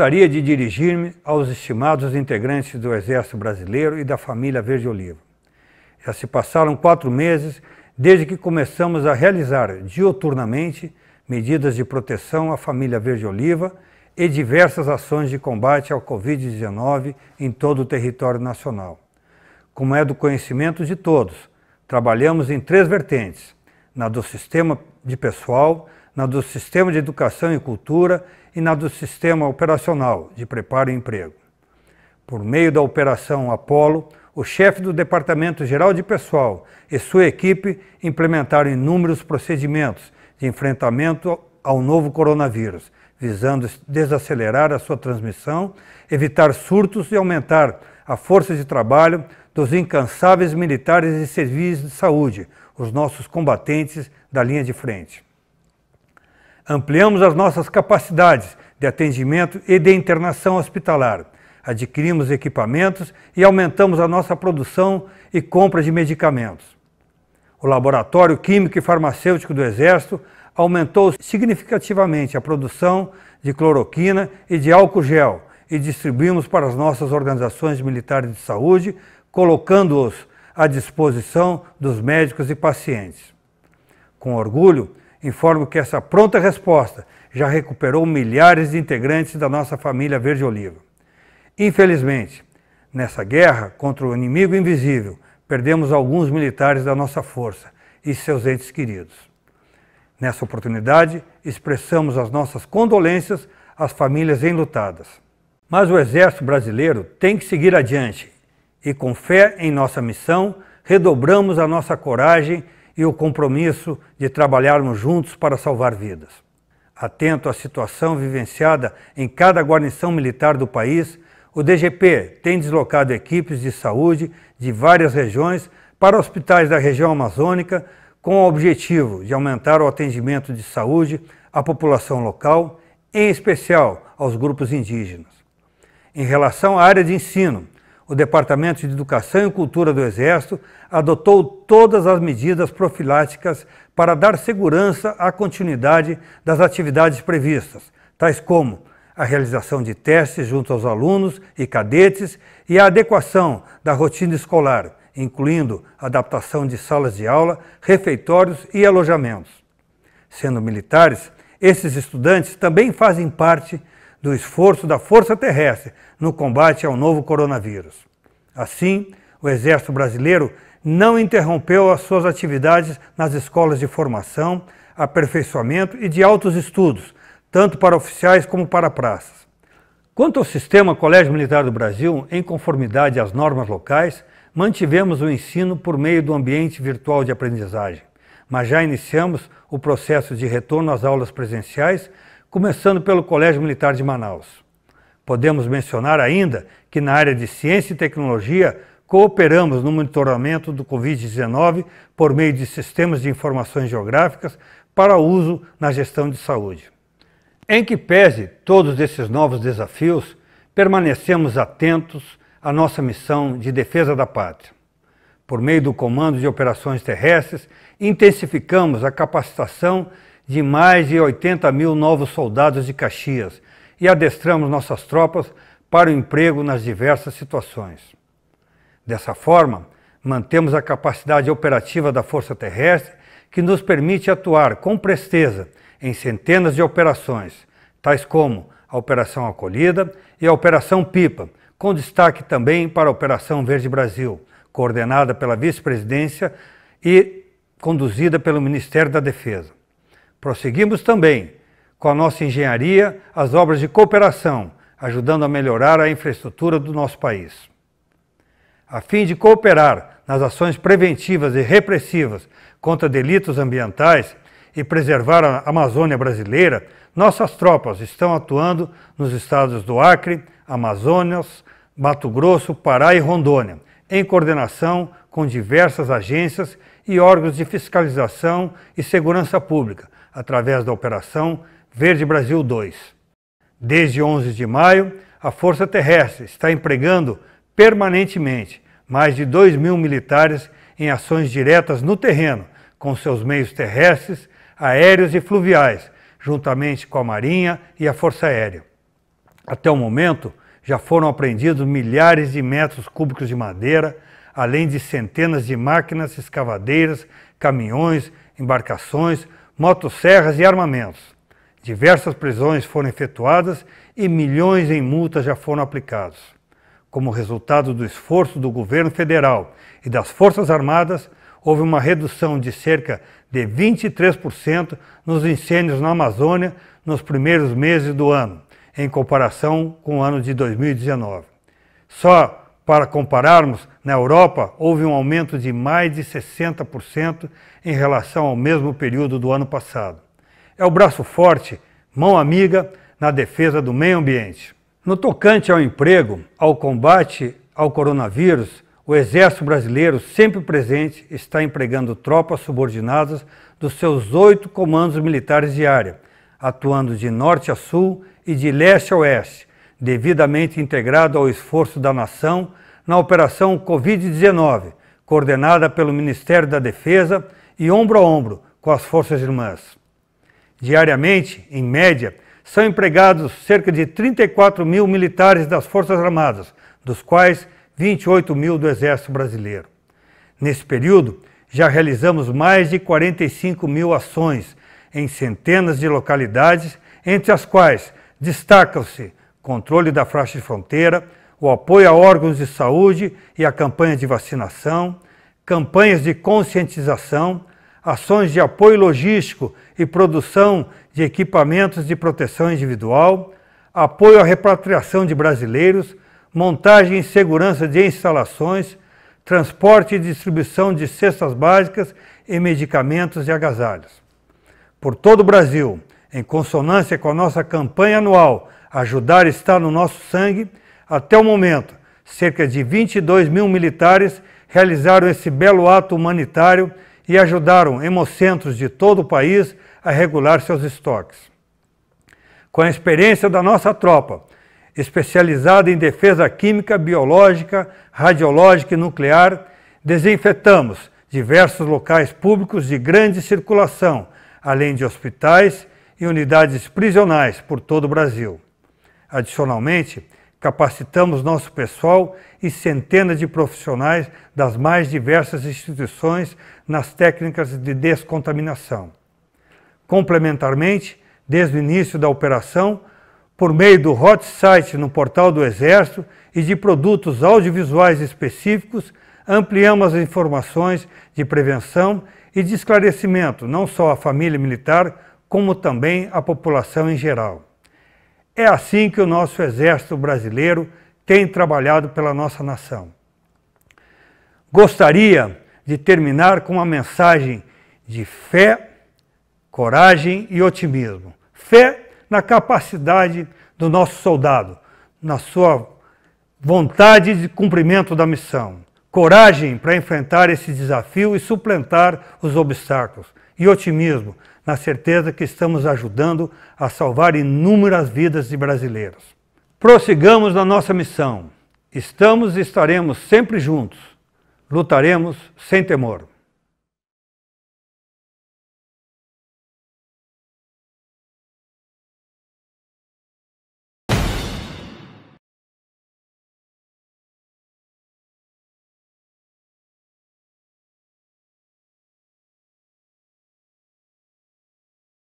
gostaria de dirigir-me aos estimados integrantes do Exército Brasileiro e da família Verde Oliva. Já se passaram quatro meses desde que começamos a realizar dioturnamente medidas de proteção à família Verde Oliva e diversas ações de combate ao Covid-19 em todo o território nacional. Como é do conhecimento de todos, trabalhamos em três vertentes: na do sistema de pessoal, na do Sistema de Educação e Cultura e na do Sistema Operacional de Preparo e Emprego. Por meio da Operação Apolo, o chefe do Departamento Geral de Pessoal e sua equipe implementaram inúmeros procedimentos de enfrentamento ao novo coronavírus, visando desacelerar a sua transmissão, evitar surtos e aumentar a força de trabalho dos incansáveis militares e serviços de saúde, os nossos combatentes da linha de frente. Ampliamos as nossas capacidades de atendimento e de internação hospitalar. Adquirimos equipamentos e aumentamos a nossa produção e compra de medicamentos. O Laboratório Químico e Farmacêutico do Exército aumentou significativamente a produção de cloroquina e de álcool gel e distribuímos para as nossas organizações militares de saúde, colocando-os à disposição dos médicos e pacientes. Com orgulho, Informo que essa pronta resposta já recuperou milhares de integrantes da nossa família Verde Oliva. Infelizmente, nessa guerra contra o inimigo invisível, perdemos alguns militares da nossa força e seus entes queridos. Nessa oportunidade, expressamos as nossas condolências às famílias enlutadas. Mas o Exército Brasileiro tem que seguir adiante e, com fé em nossa missão, redobramos a nossa coragem e o compromisso de trabalharmos juntos para salvar vidas. Atento à situação vivenciada em cada guarnição militar do país, o DGP tem deslocado equipes de saúde de várias regiões para hospitais da região amazônica com o objetivo de aumentar o atendimento de saúde à população local, em especial aos grupos indígenas. Em relação à área de ensino, o Departamento de Educação e Cultura do Exército adotou todas as medidas profiláticas para dar segurança à continuidade das atividades previstas, tais como a realização de testes junto aos alunos e cadetes e a adequação da rotina escolar, incluindo adaptação de salas de aula, refeitórios e alojamentos. Sendo militares, esses estudantes também fazem parte do esforço da Força Terrestre no combate ao novo coronavírus. Assim, o Exército Brasileiro não interrompeu as suas atividades nas escolas de formação, aperfeiçoamento e de altos estudos, tanto para oficiais como para praças. Quanto ao sistema Colégio Militar do Brasil, em conformidade às normas locais, mantivemos o ensino por meio do ambiente virtual de aprendizagem, mas já iniciamos o processo de retorno às aulas presenciais começando pelo Colégio Militar de Manaus. Podemos mencionar ainda que na área de ciência e tecnologia cooperamos no monitoramento do Covid-19 por meio de sistemas de informações geográficas para uso na gestão de saúde. Em que pese todos esses novos desafios, permanecemos atentos à nossa missão de defesa da pátria. Por meio do Comando de Operações Terrestres, intensificamos a capacitação de mais de 80 mil novos soldados de Caxias e adestramos nossas tropas para o emprego nas diversas situações. Dessa forma, mantemos a capacidade operativa da Força Terrestre, que nos permite atuar com presteza em centenas de operações, tais como a Operação Acolhida e a Operação Pipa, com destaque também para a Operação Verde Brasil, coordenada pela Vice-Presidência e conduzida pelo Ministério da Defesa. Prosseguimos também com a nossa engenharia as obras de cooperação, ajudando a melhorar a infraestrutura do nosso país. A fim de cooperar nas ações preventivas e repressivas contra delitos ambientais e preservar a Amazônia brasileira, nossas tropas estão atuando nos estados do Acre, Amazonas, Mato Grosso, Pará e Rondônia, em coordenação com diversas agências e órgãos de fiscalização e segurança pública, através da Operação Verde Brasil 2. Desde 11 de maio, a Força Terrestre está empregando permanentemente mais de 2 mil militares em ações diretas no terreno, com seus meios terrestres, aéreos e fluviais, juntamente com a Marinha e a Força Aérea. Até o momento, já foram apreendidos milhares de metros cúbicos de madeira, além de centenas de máquinas escavadeiras, caminhões, embarcações, motosserras e armamentos. Diversas prisões foram efetuadas e milhões em multas já foram aplicados. Como resultado do esforço do governo federal e das Forças Armadas, houve uma redução de cerca de 23% nos incêndios na Amazônia nos primeiros meses do ano, em comparação com o ano de 2019. Só para compararmos, na Europa houve um aumento de mais de 60% em relação ao mesmo período do ano passado. É o braço forte, mão amiga, na defesa do meio ambiente. No tocante ao emprego, ao combate ao coronavírus, o Exército Brasileiro, sempre presente, está empregando tropas subordinadas dos seus oito comandos militares de área, atuando de norte a sul e de leste a oeste, devidamente integrado ao esforço da nação na operação Covid-19, coordenada pelo Ministério da Defesa e ombro a ombro com as Forças Irmãs. Diariamente, em média, são empregados cerca de 34 mil militares das Forças Armadas, dos quais 28 mil do Exército Brasileiro. Nesse período, já realizamos mais de 45 mil ações em centenas de localidades, entre as quais destacam-se controle da faixa de fronteira, o apoio a órgãos de saúde e a campanha de vacinação, campanhas de conscientização, ações de apoio logístico e produção de equipamentos de proteção individual, apoio à repatriação de brasileiros, montagem e segurança de instalações, transporte e distribuição de cestas básicas e medicamentos e agasalhos. Por todo o Brasil, em consonância com a nossa campanha anual Ajudar está no nosso sangue. Até o momento, cerca de 22 mil militares realizaram esse belo ato humanitário e ajudaram hemocentros de todo o país a regular seus estoques. Com a experiência da nossa tropa, especializada em defesa química, biológica, radiológica e nuclear, desinfetamos diversos locais públicos de grande circulação, além de hospitais e unidades prisionais por todo o Brasil. Adicionalmente, capacitamos nosso pessoal e centenas de profissionais das mais diversas instituições nas técnicas de descontaminação. Complementarmente, desde o início da operação, por meio do hot site no portal do Exército e de produtos audiovisuais específicos, ampliamos as informações de prevenção e de esclarecimento não só à família militar, como também à população em geral. É assim que o nosso Exército Brasileiro tem trabalhado pela nossa nação. Gostaria de terminar com uma mensagem de fé, coragem e otimismo. Fé na capacidade do nosso soldado, na sua vontade de cumprimento da missão coragem para enfrentar esse desafio e suplantar os obstáculos, e otimismo na certeza que estamos ajudando a salvar inúmeras vidas de brasileiros. Prossigamos na nossa missão. Estamos e estaremos sempre juntos. Lutaremos sem temor.